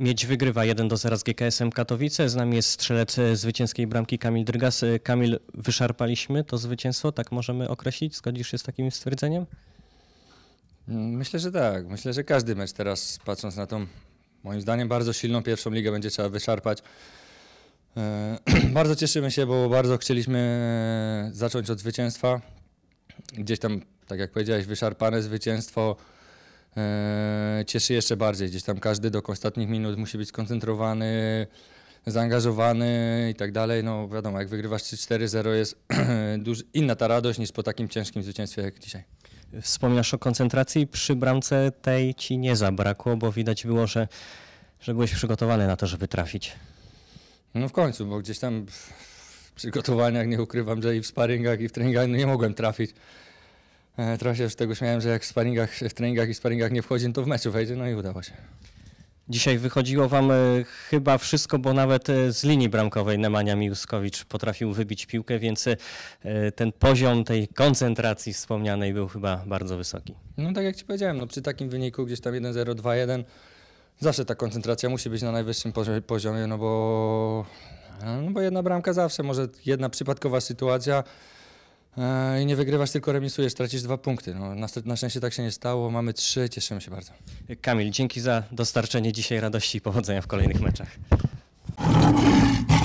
Miedź wygrywa 1 do 0 z GKS-em Katowice. Z nami jest strzelec e, zwycięskiej bramki Kamil Drgas. E, Kamil, wyszarpaliśmy to zwycięstwo, tak możemy określić? Zgodzisz się z takim stwierdzeniem? Mm, myślę, że tak. Myślę, że każdy mecz teraz, patrząc na tą, moim zdaniem, bardzo silną pierwszą ligę, będzie trzeba wyszarpać. E, bardzo cieszymy się, bo bardzo chcieliśmy zacząć od zwycięstwa. Gdzieś tam, tak jak powiedziałeś, wyszarpane zwycięstwo Eee, cieszy jeszcze bardziej. Gdzieś tam każdy do ostatnich minut musi być skoncentrowany, zaangażowany i tak dalej. No wiadomo, jak wygrywasz 4-0 jest inna ta radość niż po takim ciężkim zwycięstwie jak dzisiaj. Wspomniasz o koncentracji. Przy bramce tej ci nie zabrakło, bo widać było, że, że byłeś przygotowany na to, żeby trafić. No w końcu, bo gdzieś tam w przygotowaniach, nie ukrywam, że i w sparingach, i w treningach no nie mogłem trafić. E, trochę się z tego śmiałem, że jak w sparingach, w treningach i sparingach nie wchodzi, no to w meczu wejdzie, no i udało się. Dzisiaj wychodziło Wam e, chyba wszystko, bo nawet e, z linii bramkowej Nemanja Miłskowicz potrafił wybić piłkę, więc ten poziom tej koncentracji wspomnianej był chyba bardzo wysoki. No tak jak Ci powiedziałem, no przy takim wyniku gdzieś tam 1-0, 2-1 zawsze ta koncentracja musi być na najwyższym poziomie, no bo, no bo jedna bramka zawsze, może jedna przypadkowa sytuacja, E, i nie wygrywasz, tylko remisujesz, tracisz dwa punkty. No, na, na, szczęście tak się nie stało, mamy trzy, cieszymy się bardzo. Kamil, dzięki za dostarczenie dzisiaj radości i powodzenia w kolejnych meczach.